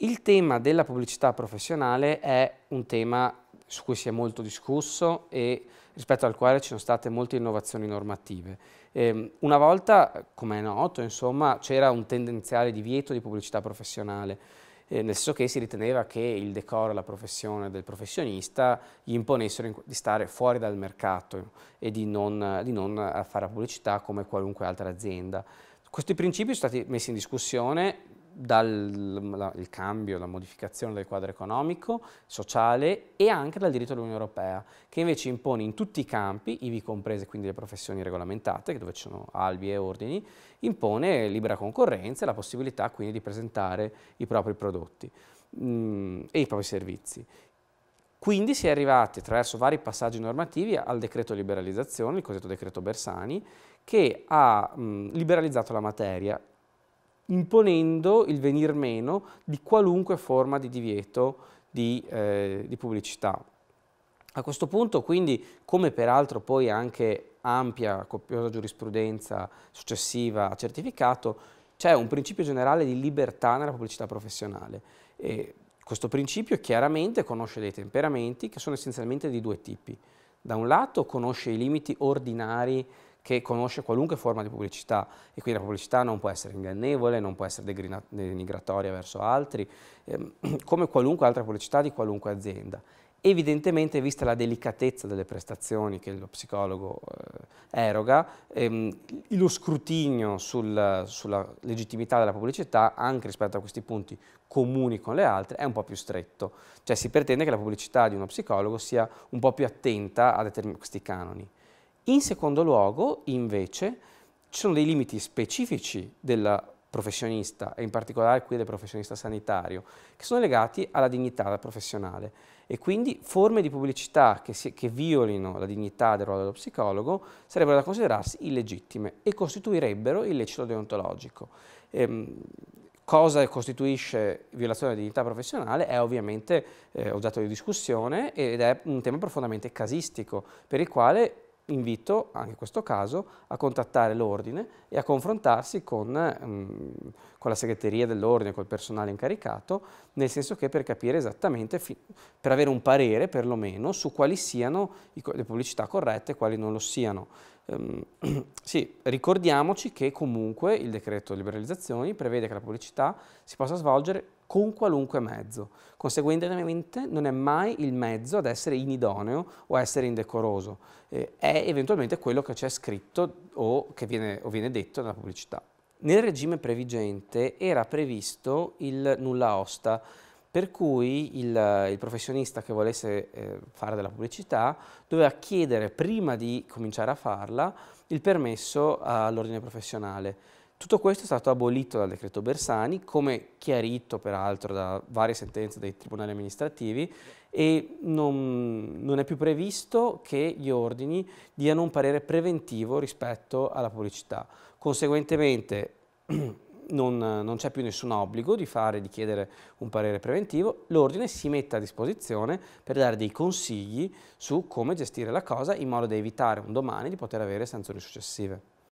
Il tema della pubblicità professionale è un tema su cui si è molto discusso e rispetto al quale ci sono state molte innovazioni normative. Eh, una volta, come è noto, c'era un tendenziale divieto di pubblicità professionale, eh, nel senso che si riteneva che il decoro, e la professione del professionista gli imponessero di stare fuori dal mercato e di non, di non fare pubblicità come qualunque altra azienda. Questi principi sono stati messi in discussione dal la, cambio, la modificazione del quadro economico, sociale e anche dal diritto dell'Unione Europea, che invece impone in tutti i campi, ivi comprese quindi le professioni regolamentate, dove ci sono albi e ordini, impone libera concorrenza e la possibilità quindi di presentare i propri prodotti mh, mm, e i propri servizi. Quindi si è arrivati attraverso vari passaggi normativi al decreto liberalizzazione, il cosiddetto decreto Bersani, che ha mh, mm, liberalizzato la materia imponendo il venir meno di qualunque forma di divieto di, eh, di pubblicità. A questo punto quindi, come peraltro poi anche ampia, copiosa giurisprudenza successiva ha certificato, c'è un principio generale di libertà nella pubblicità professionale. E questo principio chiaramente conosce dei temperamenti che sono essenzialmente di due tipi. Da un lato conosce i limiti ordinari che conosce qualunque forma di pubblicità e quindi la pubblicità non può essere ingannevole, non può essere denigratoria verso altri, ehm, come qualunque altra pubblicità di qualunque azienda. Evidentemente, vista la delicatezza delle prestazioni che lo psicologo eh, eroga, ehm, lo scrutinio sul, sulla legittimità della pubblicità, anche rispetto a questi punti comuni con le altre, è un po' più stretto. Cioè si pretende che la pubblicità di uno psicologo sia un po' più attenta a questi canoni. In secondo luogo, invece, ci sono dei limiti specifici del professionista, e in particolare qui del professionista sanitario, che sono legati alla dignità professionale e quindi forme di pubblicità che, si, che violino la dignità del ruolo dello psicologo sarebbero da considerarsi illegittime e costituirebbero illecito deontologico. Ehm, cosa costituisce violazione della dignità professionale è ovviamente eh, oggetto di discussione ed è un tema profondamente casistico per il quale invito, anche in questo caso, a contattare l'ordine e a confrontarsi con, mh, mm, con la segreteria dell'ordine, col personale incaricato, nel senso che per capire esattamente, per avere un parere perlomeno, su quali siano le pubblicità corrette e quali non lo siano. Ehm, sì, ricordiamoci che comunque il decreto liberalizzazioni prevede che la pubblicità si possa svolgere con qualunque mezzo. Conseguentemente non è mai il mezzo ad essere inidoneo o a essere indecoroso, eh, è eventualmente quello che c'è scritto o che viene, o viene detto nella pubblicità. Nel regime previgente era previsto il nulla osta, per cui il, il professionista che volesse eh, fare della pubblicità doveva chiedere prima di cominciare a farla il permesso all'ordine professionale. Tutto questo è stato abolito dal decreto Bersani, come chiarito peraltro da varie sentenze dei tribunali amministrativi, e non, non, è più previsto che gli ordini diano un parere preventivo rispetto alla pubblicità. Conseguentemente non, non c'è più nessun obbligo di, fare, di chiedere un parere preventivo, l'ordine si mette a disposizione per dare dei consigli su come gestire la cosa in modo da evitare un domani di poter avere sanzioni successive.